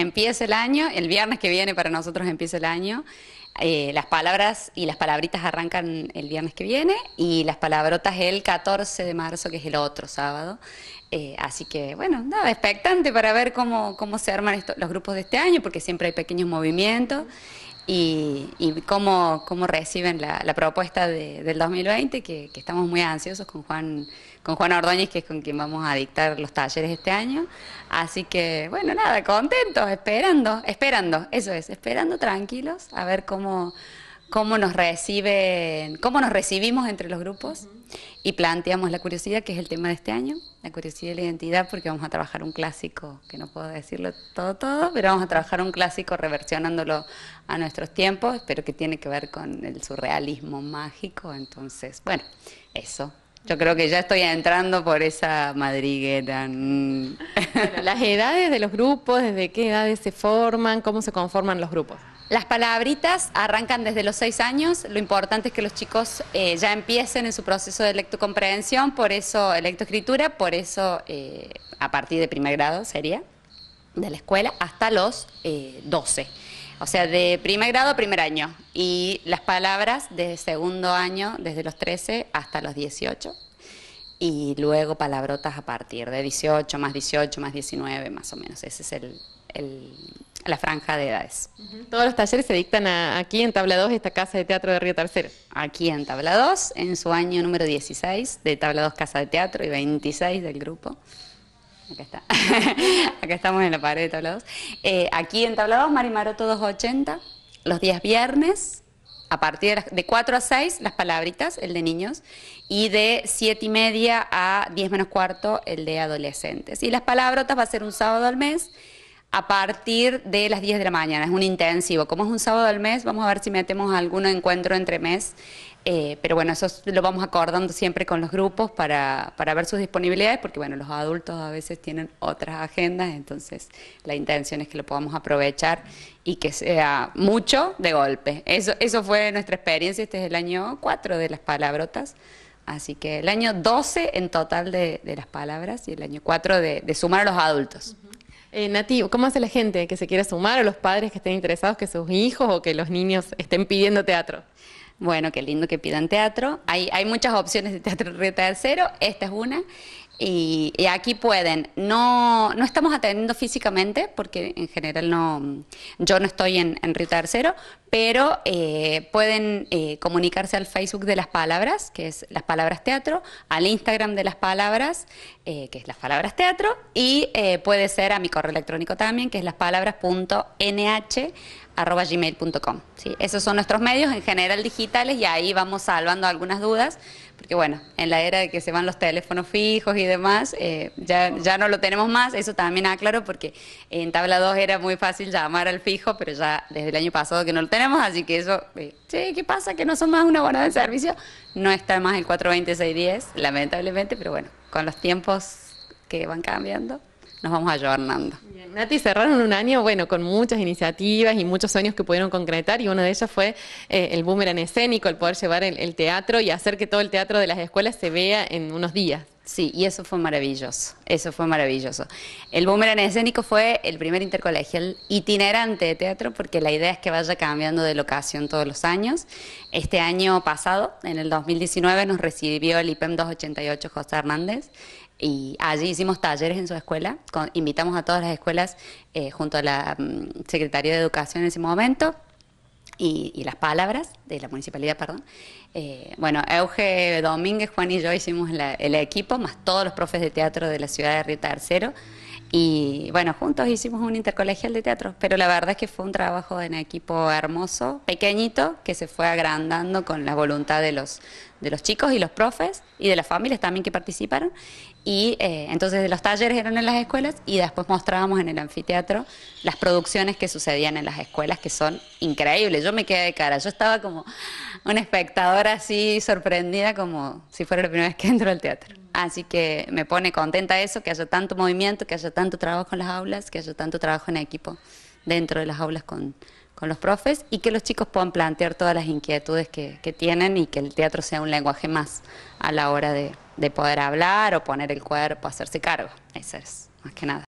Empieza el año, el viernes que viene para nosotros empieza el año. Eh, las palabras y las palabritas arrancan el viernes que viene y las palabrotas el 14 de marzo, que es el otro sábado. Eh, así que, bueno, nada, expectante para ver cómo, cómo se arman los grupos de este año, porque siempre hay pequeños movimientos y, cómo, cómo reciben la, propuesta del 2020, que, que estamos muy ansiosos con Juan con Juan Ordóñez, que es con quien vamos a dictar los talleres este año. Así que, bueno, nada, contentos, esperando, esperando, eso es, esperando tranquilos, a ver cómo, cómo nos reciben, cómo nos recibimos entre los grupos y planteamos la curiosidad, que es el tema de este año, la curiosidad y la identidad, porque vamos a trabajar un clásico, que no puedo decirlo todo, todo, pero vamos a trabajar un clásico reversionándolo a nuestros tiempos, pero que tiene que ver con el surrealismo mágico, entonces, bueno, eso. Yo creo que ya estoy entrando por esa madriguera. Mm. las edades de los grupos, desde qué edades se forman, cómo se conforman los grupos. Las palabritas arrancan desde los seis años, lo importante es que los chicos eh, ya empiecen en su proceso de lectocomprensión, por eso lectoescritura, por eso eh, a partir de primer grado sería de la escuela hasta los eh, doce. 12. O sea, de primer grado a primer año. Y las palabras de segundo año, desde los 13 hasta los 18. Y luego palabrotas a partir de 18, más 18, más 19, más o menos. Ese es la franja de edades. Todos los talleres se dictan aquí en Tabla 2, esta casa de teatro de Río Tercero. Aquí en Tabla 2, en su año número 16 de Tabla 2 Casa de Teatro y 26 del grupo acá está. acá estamos en la pared de Tablados. Eh, aquí en Tablados, Marimaroto 280, los días viernes, a partir de, de, 4 a 6, las palabritas, el de niños, y de 7 y media a 10 menos cuarto, el de adolescentes. Y las palabrotas va a ser un sábado al mes a partir de las 10 de la mañana, es un intensivo. Como es un sábado al mes, vamos a ver si metemos algún encuentro entre mes, eh, pero bueno, eso lo vamos acordando siempre con los grupos para, para ver sus disponibilidades, porque bueno, los adultos a veces tienen otras agendas, entonces la intención es que lo podamos aprovechar y que sea mucho de golpe. Eso, eso fue nuestra experiencia, este es el año 4 de las palabrotas. Así que el año 12 en total de, las palabras y el año 4 de, sumar a los adultos. Eh, Nati, ¿cómo hace la gente que se quiera sumar o los padres que estén interesados que sus hijos o que los niños estén pidiendo teatro? Bueno, qué lindo que pidan teatro. Hay, muchas opciones de teatro cero, Esta es una. Y, aquí pueden, no, no estamos atendiendo físicamente, porque en general no, yo no estoy en, Río Tercero, pero eh, pueden eh, comunicarse al Facebook de las palabras, que es las palabras teatro, al Instagram de las palabras, eh, que es las palabras teatro, y puede ser a mi correo electrónico también, que es laspalabras.nh arroba gmail.com. ¿sí? Esos son nuestros medios en general digitales y ahí vamos salvando algunas dudas, porque bueno, en la era de que se van los teléfonos fijos y demás, eh, ya, ya no lo tenemos más, eso también aclaro porque en tabla 2 era muy fácil llamar al fijo, pero ya desde el año pasado que no lo tenemos, así que eso, eh, ¿qué pasa? Que no son más una buena de servicio, no está más el 420-610, lamentablemente, pero bueno, con los tiempos que van cambiando nos vamos a llevar Nando. Bien. Nati, cerraron un año, bueno, con muchas iniciativas y muchos sueños que pudieron concretar y uno de ellos fue eh, el boomerang escénico, el poder llevar el teatro y hacer que todo el teatro de las escuelas se vea en unos días. Sí, y eso fue maravilloso, eso fue maravilloso. El Boomerang Escénico fue el primer intercolegial itinerante de teatro porque la idea es que vaya cambiando de locación todos los años. Este año pasado, en el 2019, nos recibió el IPEM 288 José Hernández y allí hicimos talleres en su escuela, invitamos a todas las escuelas eh, junto a la mm, Secretaría de Educación en ese momento, y, las palabras de la municipalidad, perdón. Eh, bueno, Euge Domínguez, Juan y yo hicimos el equipo, más todos los profes de teatro de la ciudad de Río Tercero. Y bueno, juntos hicimos un intercolegial de teatro, pero la verdad es que fue un trabajo en equipo hermoso, pequeñito, que se fue agrandando con la voluntad de los, de los chicos y los profes y de las familias también que participaron. Y eh, entonces los talleres eran en las escuelas y después mostrábamos en el anfiteatro las producciones que sucedían en las escuelas, que son increíbles. Yo me quedé de cara, yo estaba como una espectadora así sorprendida, como si fuera la primera vez que entro al teatro. Así que me pone contenta eso, que haya tanto movimiento, que haya tanto trabajo en las aulas, que haya tanto trabajo en equipo dentro de las aulas con con los profes y que los chicos puedan plantear todas las inquietudes que, tienen y que el teatro sea un lenguaje más a la hora de, de poder hablar o poner el cuerpo, hacerse cargo. Eso es, más que nada.